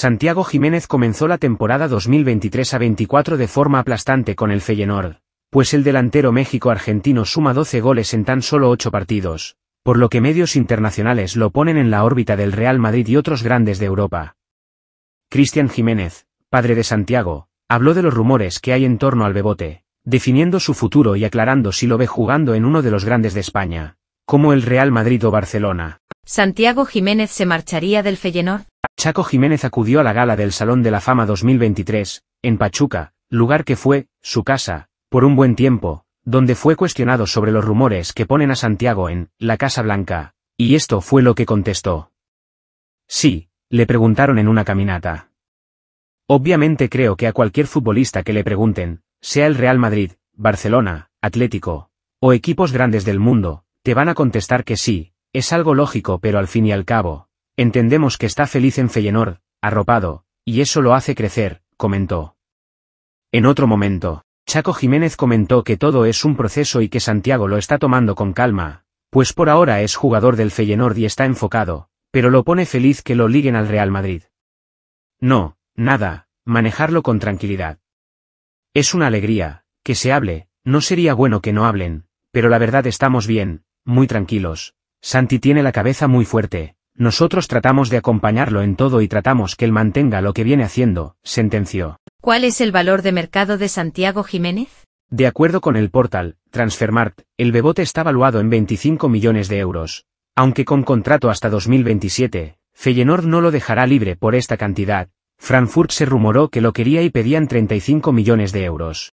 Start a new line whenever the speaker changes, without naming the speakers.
Santiago Jiménez comenzó la temporada 2023 a 24 de forma aplastante con el Feyenoord, pues el delantero México-argentino suma 12 goles en tan solo 8 partidos, por lo que medios internacionales lo ponen en la órbita del Real Madrid y otros grandes de Europa. Cristian Jiménez, padre de Santiago, habló de los rumores que hay en torno al Bebote, definiendo su futuro y aclarando si lo ve jugando en uno de los grandes de España, como el Real Madrid o Barcelona.
Santiago Jiménez se marcharía del Feyenoord.
Chaco Jiménez acudió a la gala del Salón de la Fama 2023, en Pachuca, lugar que fue, su casa, por un buen tiempo, donde fue cuestionado sobre los rumores que ponen a Santiago en la Casa Blanca, y esto fue lo que contestó. Sí, le preguntaron en una caminata. Obviamente creo que a cualquier futbolista que le pregunten, sea el Real Madrid, Barcelona, Atlético, o equipos grandes del mundo, te van a contestar que sí, es algo lógico pero al fin y al cabo, Entendemos que está feliz en Feyenoord, arropado, y eso lo hace crecer, comentó. En otro momento, Chaco Jiménez comentó que todo es un proceso y que Santiago lo está tomando con calma, pues por ahora es jugador del Feyenoord y está enfocado, pero lo pone feliz que lo liguen al Real Madrid. No, nada, manejarlo con tranquilidad. Es una alegría, que se hable, no sería bueno que no hablen, pero la verdad estamos bien, muy tranquilos. Santi tiene la cabeza muy fuerte, nosotros tratamos de acompañarlo en todo y tratamos que él mantenga lo que viene haciendo, sentenció.
¿Cuál es el valor de mercado de Santiago Jiménez?
De acuerdo con el portal, Transfermarkt, el bebote está valuado en 25 millones de euros. Aunque con contrato hasta 2027, Feyenoord no lo dejará libre por esta cantidad. Frankfurt se rumoró que lo quería y pedían 35 millones de euros.